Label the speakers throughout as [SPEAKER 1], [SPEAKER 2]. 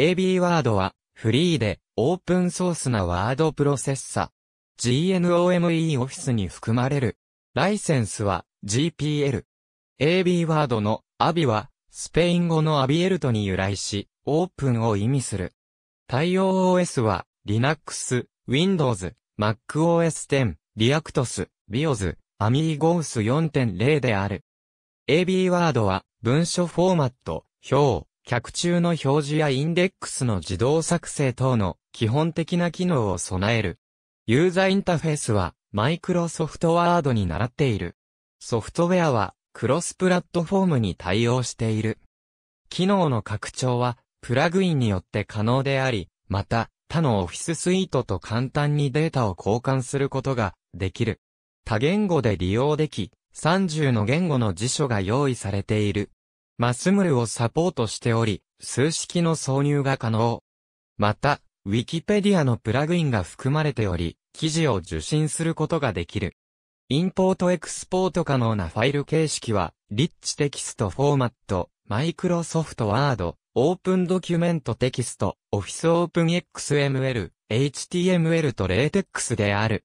[SPEAKER 1] AB ワードは、フリーで、オープンソースなワードプロセッサ。GNOME オフィスに含まれる。ライセンスは、GPL。AB ワードの、アビは、スペイン語のアビエルトに由来し、オープンを意味する。対応 OS は、Linux、Windows、MacOS 10、Reactos、BIOS、AmigOS 4.0である。AB ワードは、文書フォーマット、表、客中の表示やインデックスの自動作成等の基本的な機能を備える。ユーザーインターフェースはマイクロソフトワードに習っている。ソフトウェアはクロスプラットフォームに対応している。機能の拡張はプラグインによって可能であり、また他のオフィススイートと簡単にデータを交換することができる。多言語で利用でき、30の言語の辞書が用意されている。マスムルをサポートしており、数式の挿入が可能。また、ウィキペディアのプラグインが含まれており、記事を受信することができる。インポートエクスポート可能なファイル形式は、リッチテキストフォーマット、マイクロソフトワード、オープンドキュメントテキスト、オフィスオープン XML、HTML と LaTeX である。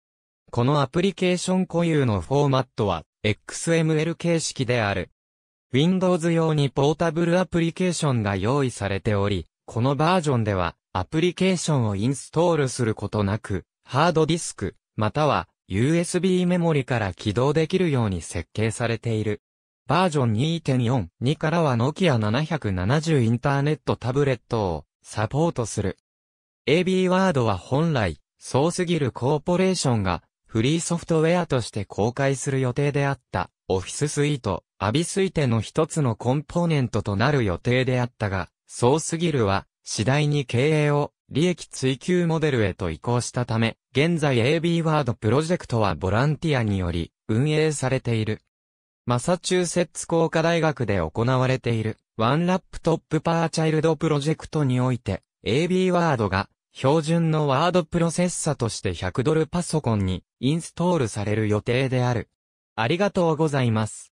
[SPEAKER 1] このアプリケーション固有のフォーマットは、XML 形式である。Windows 用にポータブルアプリケーションが用意されており、このバージョンでは、アプリケーションをインストールすることなく、ハードディスク、または USB メモリから起動できるように設計されている。バージョン2.4、2からは Nokia 770インターネットタブレットをサポートする。AB ワードは本来、そうすぎるコーポレーションがフリーソフトウェアとして公開する予定であった、オフィススイート、アビスイテの一つのコンポーネントとなる予定であったが、そうすぎるは、次第に経営を利益追求モデルへと移行したため、現在 AB ワードプロジェクトはボランティアにより運営されている。マサチューセッツ工科大学で行われているワンラップトップパーチャイルドプロジェクトにおいて AB ワードが標準のワードプロセッサとして100ドルパソコンにインストールされる予定である。ありがとうございます。